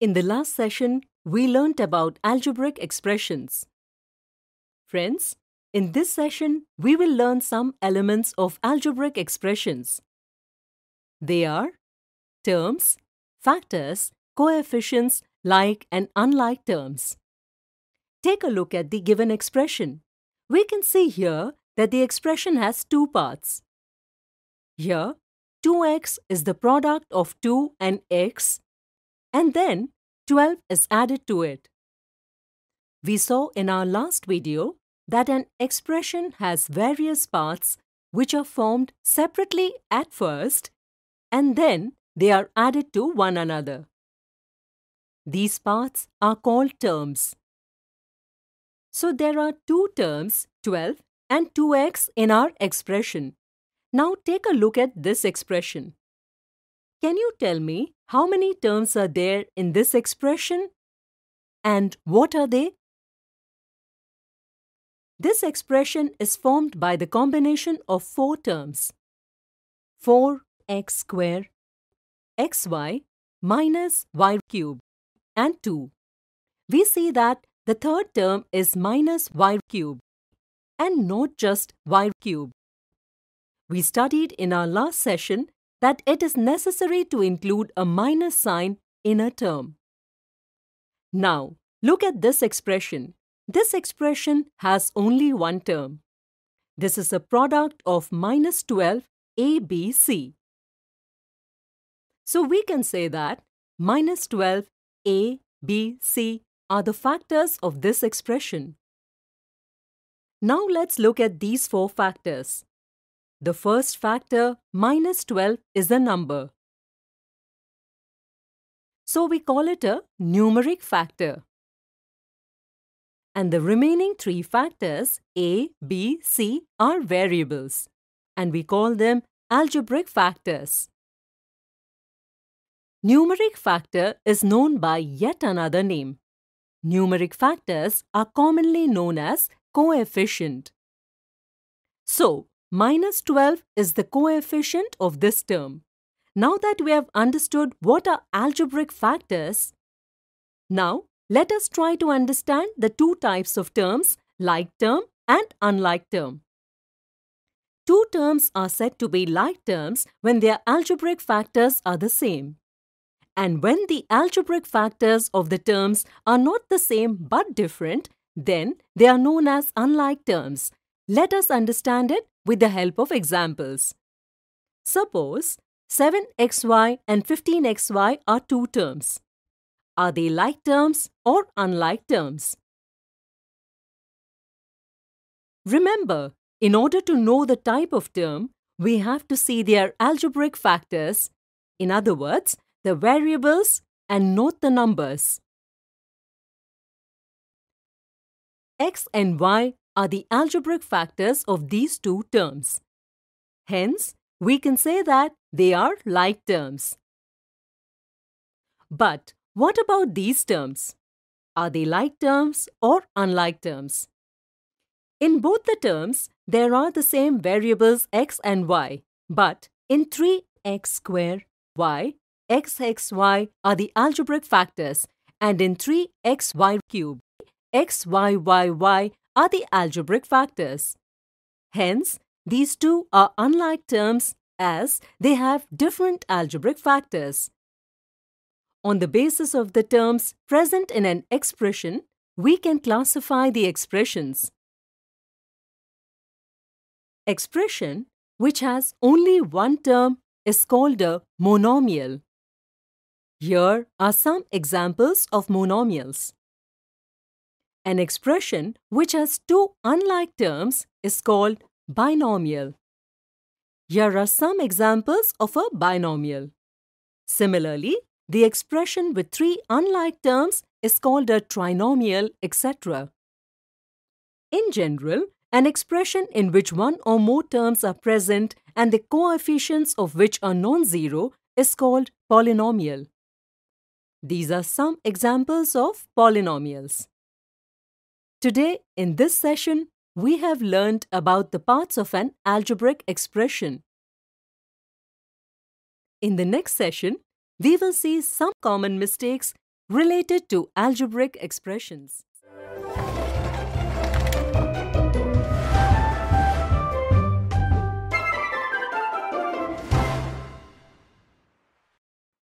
In the last session, we learnt about algebraic expressions. Friends, in this session, we will learn some elements of algebraic expressions. They are terms, factors, coefficients, like and unlike terms. Take a look at the given expression. We can see here that the expression has two parts. Here, 2x is the product of 2 and x and then 12 is added to it. We saw in our last video that an expression has various parts which are formed separately at first and then they are added to one another. These parts are called terms. So there are two terms, 12 and 2x in our expression. Now take a look at this expression. Can you tell me how many terms are there in this expression? And what are they? This expression is formed by the combination of four terms. 4x square xy minus y cube and 2. We see that the third term is minus y cube and not just y cube. We studied in our last session that it is necessary to include a minus sign in a term. Now, look at this expression. This expression has only one term. This is a product of minus 12 ABC. So we can say that minus 12 A, B, C are the factors of this expression. Now let's look at these four factors. The first factor, minus 12, is a number. So we call it a numeric factor. And the remaining three factors, A, B, C, are variables. And we call them algebraic factors. Numeric factor is known by yet another name. Numeric factors are commonly known as coefficient. So, Minus 12 is the coefficient of this term. Now that we have understood what are algebraic factors, now let us try to understand the two types of terms, like term and unlike term. Two terms are said to be like terms when their algebraic factors are the same. And when the algebraic factors of the terms are not the same but different, then they are known as unlike terms let us understand it with the help of examples. Suppose 7xy and 15xy are two terms. Are they like terms or unlike terms? Remember, in order to know the type of term, we have to see their algebraic factors, in other words, the variables and note the numbers. X and Y are the algebraic factors of these two terms. Hence, we can say that they are like terms. But what about these terms? Are they like terms or unlike terms? In both the terms, there are the same variables x and y, but in 3x square y, x, x, y are the algebraic factors, and in 3xy cube, x, y, y, y are the algebraic factors. Hence, these two are unlike terms as they have different algebraic factors. On the basis of the terms present in an expression, we can classify the expressions. Expression which has only one term is called a monomial. Here are some examples of monomials. An expression which has two unlike terms is called binomial. Here are some examples of a binomial. Similarly, the expression with three unlike terms is called a trinomial, etc. In general, an expression in which one or more terms are present and the coefficients of which are non-zero is called polynomial. These are some examples of polynomials. Today, in this session, we have learned about the parts of an algebraic expression. In the next session, we will see some common mistakes related to algebraic expressions.